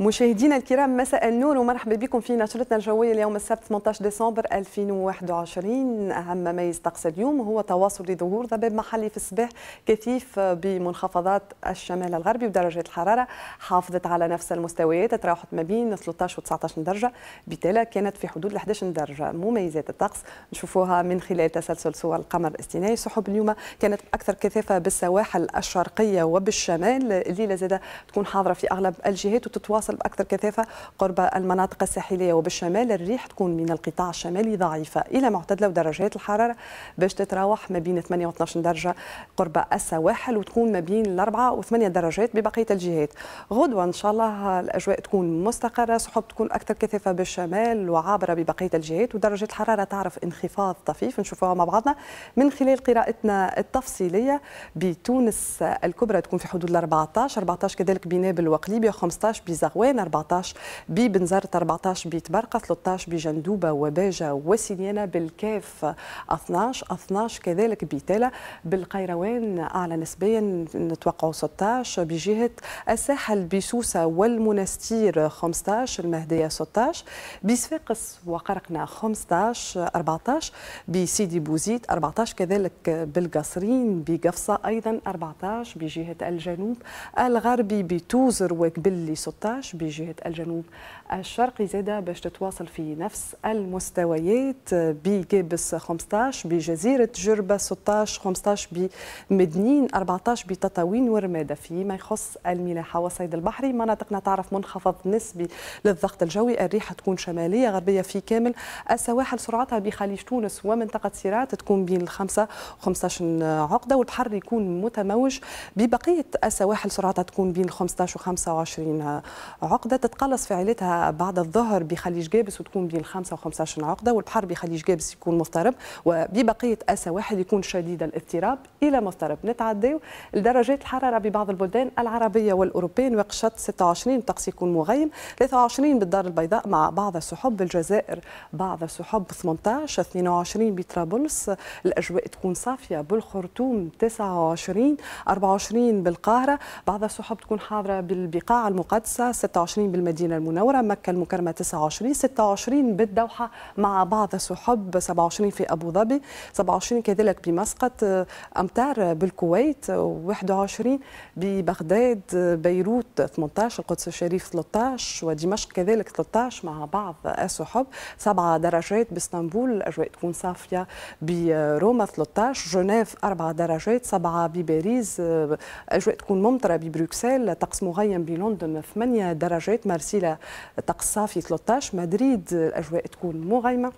مشاهدينا الكرام مساء النور ومرحبا بكم في نشرتنا الجويه اليوم السبت 18 ديسمبر 2021 اهم ما يستقصى اليوم هو تواصل لظهور ضباب محلي في الصباح كثيف بمنخفضات الشمال الغربي ودرجات الحراره حافظت على نفس المستويات تراوحت ما بين 13 و 19 درجه بتالا كانت في حدود 11 درجه مميزات الطقس نشوفوها من خلال تسلسل صور القمر الاصطناعي سحب اليوم كانت اكثر كثافه بالسواحل الشرقيه وبالشمال الليله زاده تكون حاضره في اغلب الجهات وتتواصل الحاصل باكثر كثافه قرب المناطق الساحليه وبالشمال الريح تكون من القطاع الشمالي ضعيفه الى معتدله ودرجات الحراره باش تتراوح ما بين 8 و 12 درجه قرب السواحل وتكون ما بين 4 و 8 درجات ببقيه الجهات غدوه ان شاء الله الاجواء تكون مستقره سحب تكون اكثر كثافه بالشمال وعابره ببقيه الجهات ودرجات الحراره تعرف انخفاض طفيف نشوفوها مع بعضنا من خلال قراءتنا التفصيليه بتونس الكبرى تكون في حدود ال 14 14 كذلك بنابل وقليبيا 15 بزغ تقوان 14 ببنزرت 14 بتبرقة 13 بجندوبة وباجة وسنيانة بالكاف 12 12 كذلك بتالا بالقيروان أعلى نسبيا نتوقعوا 16 بجهة الساحل بسوسة والمنستير 15 المهدية 16 بصفاقس وقرقنا 15 14 بسيدي بوزيد 14 كذلك بالقصرين بقفصة أيضا 14 بجهة الجنوب الغربي بتوزر وكبلي 16 داعش بجهة الجنوب الشرقي زادة باش تتواصل في نفس المستويات بجابس 15 بجزيرة جربة 16 15 بمدنين 14 بتطاوين ورمادة فيما يخص الملاحة والصيد البحري مناطقنا تعرف منخفض نسبي للضغط الجوي الريحة تكون شمالية غربية في كامل السواحل سرعتها بخليج تونس ومنطقة سيرات تكون بين و 15 عقدة والبحر يكون متموج ببقية السواحل سرعتها تكون بين 15 و 25 عقده تتقلص فعاليتها بعد الظهر بخليج جابس وتكون بين 5 و15 عقده والبحر بخليج جابس يكون مضطرب وببقيه السواحل يكون شديد الاضطراب الى مضطرب نتعداو لدرجات الحراره ببعض البلدان العربيه والاوروبيه وقشط 26 الطقس يكون مغيم 23 بالدار البيضاء مع بعض السحب بالجزائر بعض السحب 18 22 بطرابلس الاجواء تكون صافيه بالخرطوم 29 24 بالقاهره بعض السحب تكون حاضره بالبقاع المقدسه 26 بالمدينة المنورة مكة المكرمة 29 26 بالدوحة مع بعض سحب 27 في أبو ظبي 27 كذلك بمسقط آه، أمتار بالكويت 21 ببغداد آه، بيروت 18 القدس الشريف 13 ودمشق كذلك 13 مع بعض السحب 7 درجات باسطنبول الأجواء تكون صافية بروما 13 جنيف 4 درجات 7 بباريس أجواء آه، تكون ممطرة ببروكسل طقس مغيم بلندن 8 درجات مارسيلا طقس صافي 13 مدريد الاجواء تكون مغيمه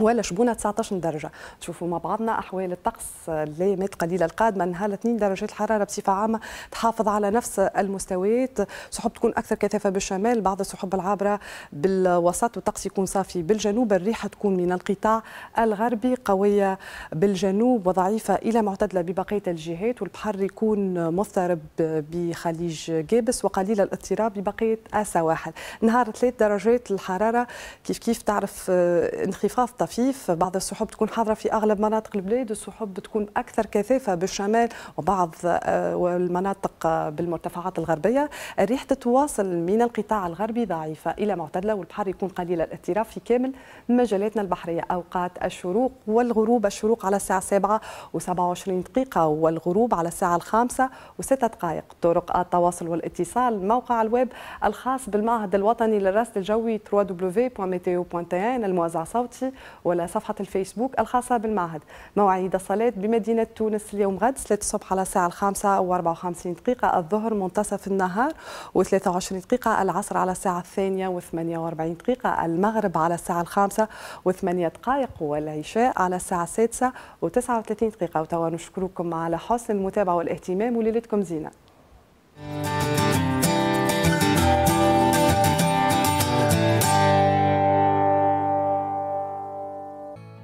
ولا شبونه 19 درجه تشوفوا مع بعضنا احوال الطقس الايامات قليله القادمه نهار 2 درجات الحراره بصفه عامه تحافظ على نفس المستويات سحب تكون اكثر كثافه بالشمال بعض السحب العابره بالوسط والطقس يكون صافي بالجنوب الريحه تكون من القطاع الغربي قويه بالجنوب وضعيفه الى معتدله ببقيه الجهات والبحر يكون مضطرب بخليج جابس وقليل الاضطراب ببقيه السواحل نهار 3 درجات الحراره كيف كيف تعرف انخفاض طفيف بعض السحب تكون حاضرة في أغلب مناطق البلاد السحب تكون أكثر كثافة بالشمال وبعض آه، المناطق بالمرتفعات الغربية الريح تتواصل من القطاع الغربي ضعيفة إلى معتدلة والبحر يكون قليل الاضطراب في كامل مجالاتنا البحرية أوقات الشروق والغروب الشروق على الساعة 7 و27 دقيقة والغروب على الساعة 5 و6 دقائق طرق التواصل والاتصال موقع الويب الخاص بالمعهد الوطني للرصد الجوي www.meteo.tn الموزع صوتي ولا صفحة الفيسبوك الخاصة بالمعهد موعد الصلاة بمدينة تونس اليوم غد 3 الصبح على الساعة الخامسة و54 دقيقة الظهر منتصف النهار و23 دقيقة العصر على الساعة الثانية و48 دقيقة المغرب على الساعة الخامسة و8 دقائق والعشاء على الساعة السادسة و39 دقيقة وتوا نشكركم على حسن المتابعة والاهتمام وليلتكم زينة